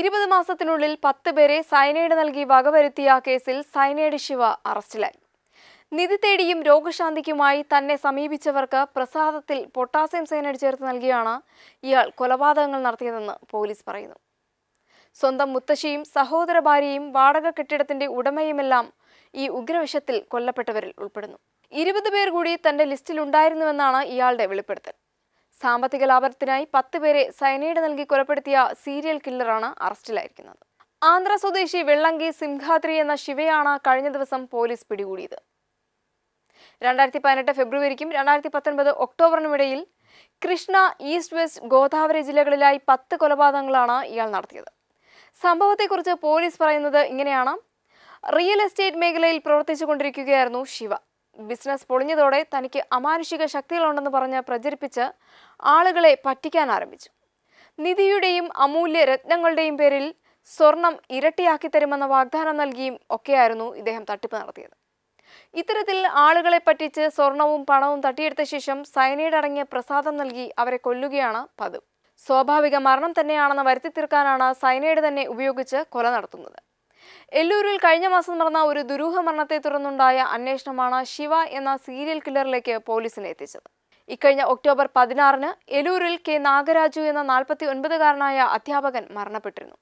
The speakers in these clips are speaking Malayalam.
ഇരുപത് മാസത്തിനുള്ളിൽ പത്ത് പേരെ സൈനൈഡ് നൽകി വകവരുത്തിയ കേസിൽ സൈനൈഡ് ശിവ അറസ്റ്റിലായി നിധി തേടിയും രോഗശാന്തിക്കുമായി തന്നെ സമീപിച്ചവർക്ക് പ്രസാദത്തിൽ പൊട്ടാസ്യം സൈനൈഡ് ചേർത്ത് നൽകിയാണ് ഇയാൾ കൊലപാതകങ്ങൾ നടത്തിയതെന്ന് പോലീസ് പറയുന്നു സ്വന്തം മുത്തശ്ശിയും സഹോദര ഭാര്യയും വാടക കെട്ടിടത്തിന്റെ ഉടമയുമെല്ലാം ഈ ഉഗ്രവിഷത്തിൽ കൊല്ലപ്പെട്ടവരിൽ ഉൾപ്പെടുന്നു ഇരുപത് പേർ കൂടി തന്റെ ലിസ്റ്റിലുണ്ടായിരുന്നുവെന്നാണ് ഇയാളുടെ വെളിപ്പെടുത്തൽ സാമ്പത്തിക ലാഭത്തിനായി പത്ത് പേരെ സൈനൈഡ് നൽകി കൊലപ്പെടുത്തിയ സീരിയൽ കില്ലറാണ് അറസ്റ്റിലായിരിക്കുന്നത് ആന്ധ്ര സ്വദേശി വെള്ളങ്കി സിംഹാദ്രി എന്ന ശിവയാണ് കഴിഞ്ഞ ദിവസം പോലീസ് പിടികൂടിയത് രണ്ടായിരത്തി പതിനെട്ട് ഫെബ്രുവരിക്കും രണ്ടായിരത്തി പത്തൊൻപത് ഒക്ടോബറിനുമിടയിൽ കൃഷ്ണ ഈസ്റ്റ് വെസ്റ്റ് ഗോദാവരി ജില്ലകളിലായി പത്ത് കൊലപാതകങ്ങളാണ് ഇയാൾ നടത്തിയത് സംഭവത്തെക്കുറിച്ച് പോലീസ് പറയുന്നത് ഇങ്ങനെയാണ് റിയൽ എസ്റ്റേറ്റ് മേഖലയിൽ പ്രവർത്തിച്ചു കൊണ്ടിരിക്കുകയായിരുന്നു ശിവ ബിസിനസ് പൊളിഞ്ഞതോടെ തനിക്ക് അമാനുഷിക ശക്തികളുണ്ടെന്ന് പറഞ്ഞ് പ്രചരിപ്പിച്ച് ആളുകളെ പറ്റിക്കാൻ ആരംഭിച്ചു നിധിയുടെയും അമൂല്യ രത്നങ്ങളുടെയും പേരിൽ സ്വർണം ഇരട്ടിയാക്കി തരുമെന്ന വാഗ്ദാനം നൽകിയും ഒക്കെയായിരുന്നു ഇദ്ദേഹം തട്ടിപ്പ് നടത്തിയത് ഇത്തരത്തിൽ ആളുകളെ പറ്റിച്ച് സ്വർണവും പണവും തട്ടിയെടുത്ത ശേഷം സൈനൈഡ് അടങ്ങിയ പ്രസാദം നൽകി അവരെ കൊല്ലുകയാണ് പതിവ് സ്വാഭാവിക മരണം തന്നെയാണെന്ന് വരുത്തി തീർക്കാനാണ് സൈനൈഡ് തന്നെ ഉപയോഗിച്ച് കൊല നടത്തുന്നത് എല്ലൂരിൽ കഴിഞ്ഞ മാസം നടന്ന ഒരു ദുരൂഹ മരണത്തെ തുടർന്നുണ്ടായ അന്വേഷണമാണ് ശിവ എന്ന സീരിയൽ കില്ലറിലേക്ക് പോലീസിനെ എത്തിച്ചത് ഇക്കഴിഞ്ഞ ഒക്ടോബർ പതിനാറിന് എലൂരിൽ കെ നാഗരാജു എന്ന നാൽപ്പത്തി ഒൻപതുകാരനായ അധ്യാപകൻ മരണപ്പെട്ടിരുന്നു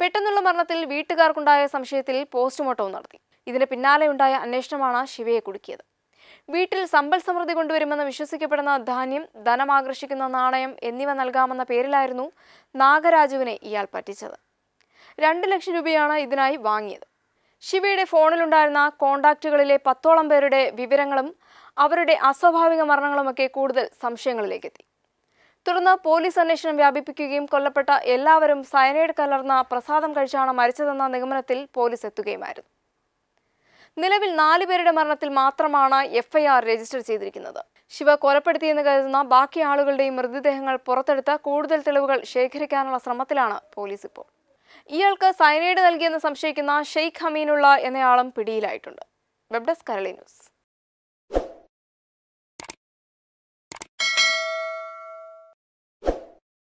പെട്ടെന്നുള്ള മരണത്തിൽ വീട്ടുകാർക്കുണ്ടായ സംശയത്തിൽ പോസ്റ്റ്മോർട്ടവും നടത്തി ഇതിന് പിന്നാലെയുണ്ടായ അന്വേഷണമാണ് ശിവയെ കുടുക്കിയത് വീട്ടിൽ സമ്പൽ സമൃദ്ധി കൊണ്ടുവരുമെന്ന് വിശ്വസിക്കപ്പെടുന്ന ധാന്യം ധനം ആകർഷിക്കുന്ന നാണയം എന്നിവ നൽകാമെന്ന പേരിലായിരുന്നു നാഗരാജുവിനെ ഇയാൾ പറ്റിച്ചത് രണ്ട് ലക്ഷം രൂപയാണ് ഇതിനായി വാങ്ങിയത് ശിവയുടെ ഫോണിലുണ്ടായിരുന്ന കോണ്ടാക്റ്റുകളിലെ പത്തോളം പേരുടെ വിവരങ്ങളും അവരുടെ അസ്വാഭാവിക മരണങ്ങളുമൊക്കെ കൂടുതൽ സംശയങ്ങളിലേക്കെത്തി തുടർന്ന് പോലീസ് അന്വേഷണം വ്യാപിപ്പിക്കുകയും കൊല്ലപ്പെട്ട എല്ലാവരും സയനൈഡ് കലർന്ന പ്രസാദം കഴിച്ചാണ് മരിച്ചതെന്ന നിഗമനത്തിൽ പോലീസ് എത്തുകയുമായിരുന്നു നിലവിൽ നാല് പേരുടെ മരണത്തിൽ മാത്രമാണ് എഫ്ഐആർ രജിസ്റ്റർ ചെയ്തിരിക്കുന്നത് ശിവ കൊലപ്പെടുത്തിയെന്ന് കരുതുന്ന ബാക്കി ആളുകളുടെയും മൃതദേഹങ്ങൾ പുറത്തെടുത്ത് കൂടുതൽ തെളിവുകൾ ശേഖരിക്കാനുള്ള ശ്രമത്തിലാണ് പോലീസ് ഇപ്പോൾ ഇയാൾക്ക് സയനൈഡ് നൽകിയെന്ന് സംശയിക്കുന്ന ഷെയ്ഖ് ഹമീനുള്ള എന്നയാളും പിടിയിലായിട്ടുണ്ട് വെബ് കരളി ന്യൂസ്